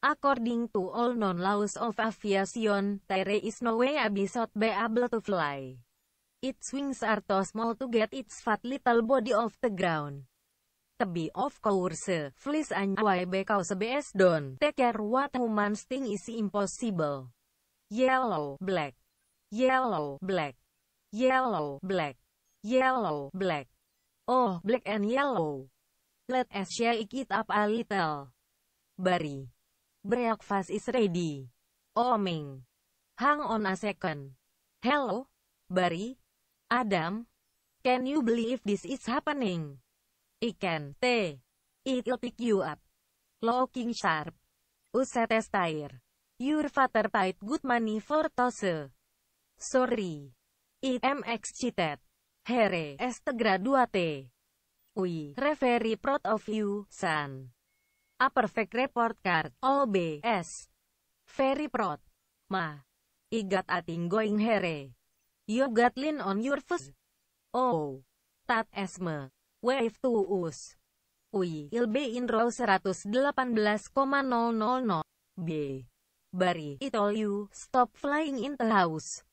According to all known laws of aviation, there is no way a bee be able to fly. Its wings are too small to get its fat little body off the ground. To be of course, flies and why because bees don't take care what humans think is impossible. Yellow, black, yellow, black, yellow, black, yellow, black. Oh, black and yellow. Let us shake it up a little. Bari. Breakfast is ready. Oming. Hang on a second. Hello, Barry. Adam. Can you believe this is happening? I can. T. It'll pick you up. Looking sharp. Uset tire. Your father paid good money for tose. Sorry. I am excited. Here, este graduate. We, very proud of you, son. A Perfect Report Card, All OBS. Very proud. Ma. I got a thing going here. You got lean on your face. Oh. Tat esme. Wave to us. Ui, il be in row 118,000. B. Bari, it told you, stop flying in the house.